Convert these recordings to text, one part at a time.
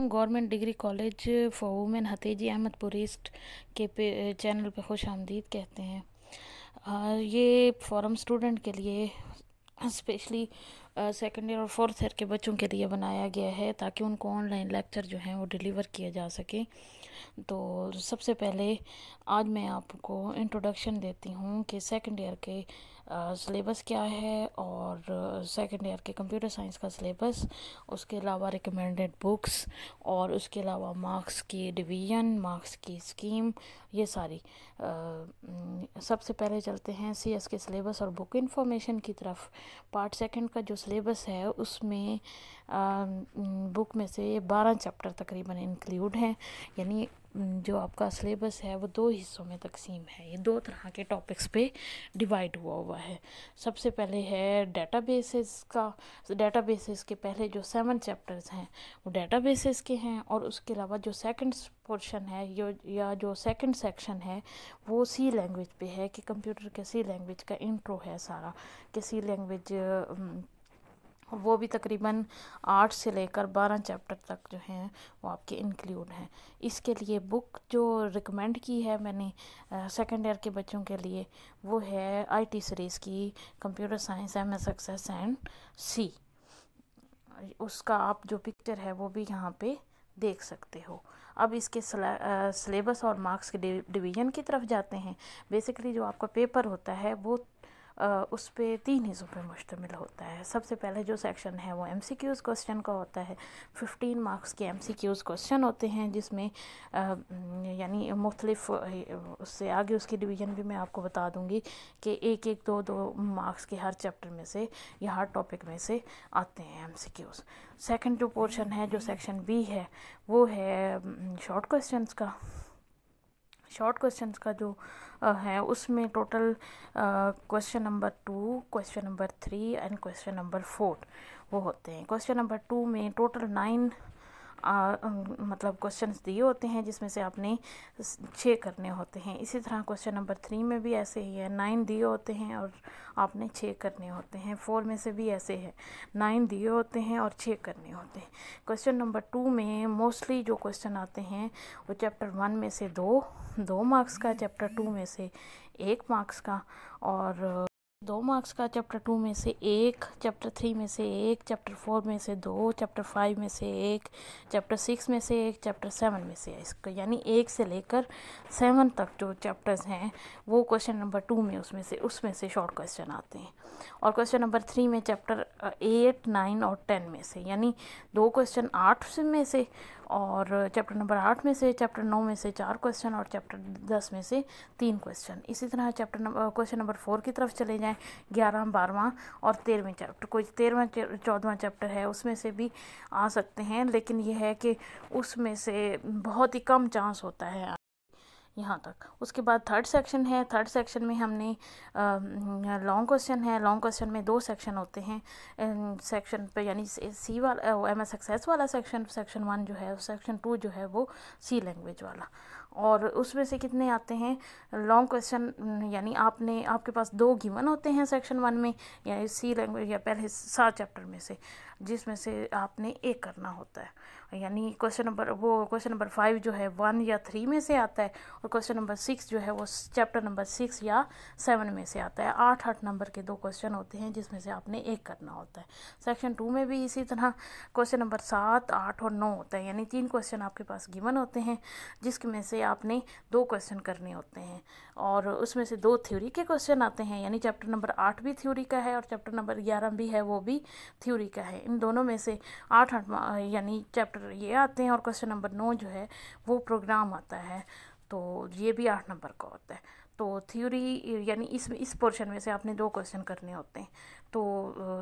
हम government degree college for women हतेजी Ahmadpur east के पे चैनल पे खुश आमदीद कहते हैं आ, ये फॉरम स्टूडेंट के लिए स्पेशली सेकेंड ईयर और फोर्थ ईयर के बच्चों के लिए बनाया गया है ताकि उनको ऑनलाइन लेक्चर जो हैं वो डिलीवर किया जा सके तो सबसे पहले आज मैं आपको इंट्रोडक्शन देती हूँ कि सेकेंड ईयर के सिलेबस क्या है और सेकेंड ईयर के कंप्यूटर साइंस का सिलेबस उसके अलावा रिकमेंडेड बुक्स और उसके अलावा मार्क्स की डिवीज़न मार्क्स की स्कीम ये सारी सबसे पहले चलते हैं सी एस के सिलेबस और बुक इन्फॉर्मेशन की तरफ पार्ट सेकेंड का जो सिलेबस है उसमें बुक में से बारह चैप्टर तकरीबन इंक्लूड हैं यानी जो आपका सिलेबस है वो दो हिस्सों में तकसीम है ये दो तरह के टॉपिक्स पे डिवाइड हुआ हुआ है सबसे पहले है डाटा बेसिस का डाटा के पहले जो सेवन चैप्टर्स हैं वो डाटा के हैं और उसके अलावा जो सेकंड पोर्शन है यो, या जो सेकंड सेक्शन है वो सी लैंग्वेज पे है कि कंप्यूटर के सी लैंग्वेज का इंट्रो है सारा कि सी लैंग्वेज वो भी तकरीबन आठ से लेकर बारह चैप्टर तक जो हैं वो आपके इंक्लूड हैं इसके लिए बुक जो रिकमेंड की है मैंने सेकेंड ईयर के बच्चों के लिए वो है आईटी सीरीज़ की computer science M S access and C उसका आप जो पिक्चर है वो भी यहाँ पे देख सकते हो अब इसके सिलेबस और मार्क्स के डिवीजन की तरफ जाते हैं बेसिकली जो आपका पेपर होता है वो उस पर तीन हिस्सों पर मुश्तमिल होता है सबसे पहले जो सेक्शन है वो एम सी क्यूज़ क्वेश्चन का होता है फिफ्टीन मार्क्स के एम सी क्यूज़ क्वेश्चन होते हैं जिसमें यानी मुख्तलिफ उससे आगे उसकी डिवीज़न भी मैं आपको बता दूँगी कि एक एक दो दो मार्क्स के हर चैप्टर में से या हर टॉपिक में से आते हैं एम सी क्यूज़ सेकेंड जो पोर्शन है जो सेक्शन बी है वो है शॉर्ट क्वेश्चन का शॉर्ट क्वेश्चंस का जो है उसमें total question number two question number three and question number four वो होते हैं क्वेश्चन नंबर टू में टोटल नाइन आ, मतलब क्वेश्चंस दिए होते हैं जिसमें से आपने छः करने होते हैं इसी तरह क्वेश्चन नंबर थ्री में भी ऐसे ही है नाइन दिए होते हैं और आपने छः करने होते हैं फोर में से भी ऐसे है नाइन दिए होते हैं और छः करने होते हैं क्वेश्चन नंबर टू में मोस्टली जो क्वेश्चन आते हैं वो चैप्टर वन में से दो दो मार्क्स का चैप्टर टू में से एक मार्क्स का और दो मार्क्स का चैप्टर टू में से एक चैप्टर थ्री में से एक चैप्टर फोर में से दो चैप्टर फाइव में से एक चैप्टर सिक्स में से एक चैप्टर सेवन में से इसको तो यानी एक से लेकर सेवन तक जो चैप्टर्स हैं वो क्वेश्चन नंबर टू में उसमें से उसमें से शॉर्ट क्वेश्चन आते हैं और क्वेश्चन नंबर थ्री में चैप्टर एट नाइन और टेन में से यानी दो क्वेश्चन आठ में से और चैप्टर नंबर आठ में से चैप्टर नौ में से चार क्वेश्चन और चैप्टर दस में से तीन क्वेश्चन इसी तरह chapter number question number four की तरफ चले जाएँ ग्यारह बारवा और तेरहवें चैप्टर कोई तेरहवा चौदहवा चैप्टर है उसमें से भी आ सकते हैं लेकिन यह है कि उसमें से बहुत ही कम चांस होता है यहाँ तक उसके बाद थर्ड सेक्शन है थर्ड सेक्शन में हमने लॉन्ग क्वेश्चन है लॉन्ग क्वेश्चन में दो सेक्शन होते हैं सेक्शन पे यानी सी वाला एम एस एक्सेस वाला सेक्शन सेक्शन वन जो है सेक्शन टू जो है वो सी लैंग्वेज वाला और उसमें से कितने आते हैं लॉन्ग क्वेश्चन यानी आपने आपके पास दो गिवन होते हैं सेक्शन वन में यानी सी लैंग्वेज या पहले सात चैप्टर में से जिसमें से आपने एक करना होता है यानी क्वेश्चन नंबर वो क्वेश्चन नंबर फाइव जो है वन या थ्री में से आता है और क्वेश्चन नंबर सिक्स जो है वो चैप्टर नंबर सिक्स या सेवन में से आता है आठ आठ नंबर के दो क्वेश्चन होते हैं जिसमें से आपने एक करना होता है सेक्शन टू में भी इसी तरह क्वेश्चन नंबर सात आठ और नौ होता है यानी तीन क्वेश्चन आपके पास गिवन होते हैं जिसमें से लिए आपने दो क्वेश्चन करने होते हैं और उसमें से दो थ्योरी के क्वेश्चन आते हैं यानी चैप्टर नंबर आठ भी थ्योरी का है और चैप्टर नंबर ग्यारह भी है वो भी थ्योरी का है इन दोनों में से आठ आठ यानी चैप्टर ये आते हैं और क्वेश्चन नंबर नौ जो है वो प्रोग्राम आता है तो ये भी आठ नंबर का होता है तो थ्योरी यानी इस इस पोर्शन में से आपने दो क्वेश्चन करने होते हैं तो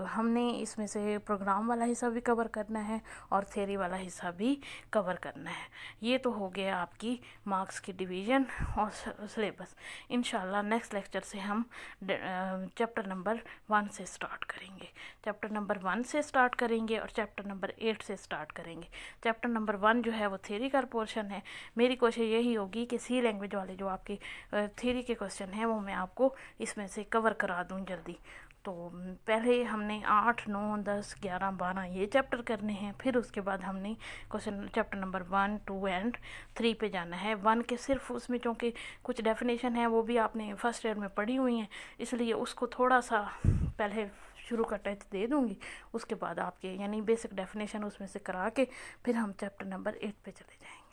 हमने इसमें से प्रोग्राम वाला हिस्सा भी कवर करना है और थ्योरी वाला हिस्सा भी कवर करना है ये तो हो गया आपकी मार्क्स की डिवीज़न और सिलेबस इन नेक्स्ट लेक्चर से हम चैप्टर नंबर वन से स्टार्ट करेंगे चैप्टर नंबर वन से स्टार्ट करेंगे और चैप्टर नंबर एट से स्टार्ट करेंगे चैप्टर नंबर वन जो है वो थ्योरी का पोर्शन है मेरी कोशिश यही होगी कि सी लैंग्वेज वाले जो आपकी थ्योरी के क्वेश्चन हैं वो मैं आपको इसमें से कवर करा दूँ जल्दी तो पहले हमने आठ नौ दस ग्यारह बारह ये चैप्टर करने हैं फिर उसके बाद हमने question chapter number one two and three पे जाना है वन के सिर्फ उसमें चूँकि कुछ डेफिनेशन है वो भी आपने फर्स्ट ईयर में पढ़ी हुई हैं इसलिए उसको थोड़ा सा पहले शुरू का टच दे दूँगी उसके बाद आपके यानी बेसिक डेफिनेशन उसमें से करा के फिर हम चैप्टर नंबर एट पर चले जाएँगे